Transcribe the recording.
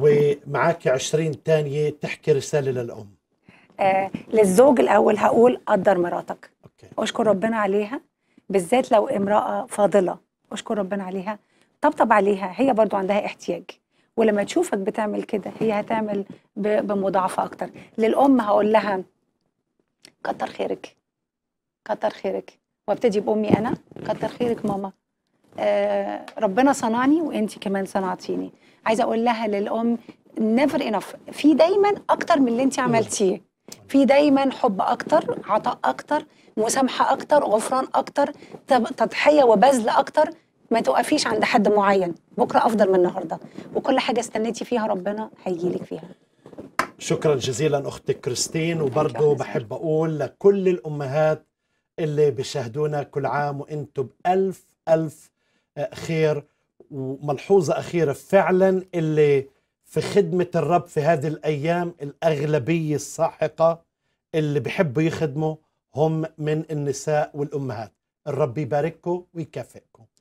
ومعاك 20 ثانيه تحكي رساله للام آه للزوج الاول هقول قدر مراتك أوكي. اشكر ربنا عليها بالذات لو امراه فاضله اشكر ربنا عليها طبطب عليها هي برضو عندها احتياج ولما تشوفك بتعمل كده هي هتعمل بمضاعفه اكتر للام هقول لها كتر خيرك كتر خيرك وابتدي بامي انا كتر خيرك ماما آه، ربنا صنعني وانت كمان صنعتيني عايزه اقول لها للام نيفر انف في دايما اكتر من اللي انت عملتيه في دايما حب اكتر عطاء اكتر مسامحه اكتر غفران اكتر تضحيه وبذل اكتر ما توقفيش عند حد معين بكره افضل من النهارده وكل حاجه استنيتي فيها ربنا هيجيلك فيها شكرا جزيلا اختي كريستين وبرضه بحب اقول لكل الامهات اللي بيشاهدونا كل عام وانتم بالف الف خير وملحوظة أخيرة فعلا اللي في خدمة الرب في هذه الأيام الأغلبية الساحقة اللي بحبوا يخدموا هم من النساء والأمهات الرب يبارككم ويكافئكم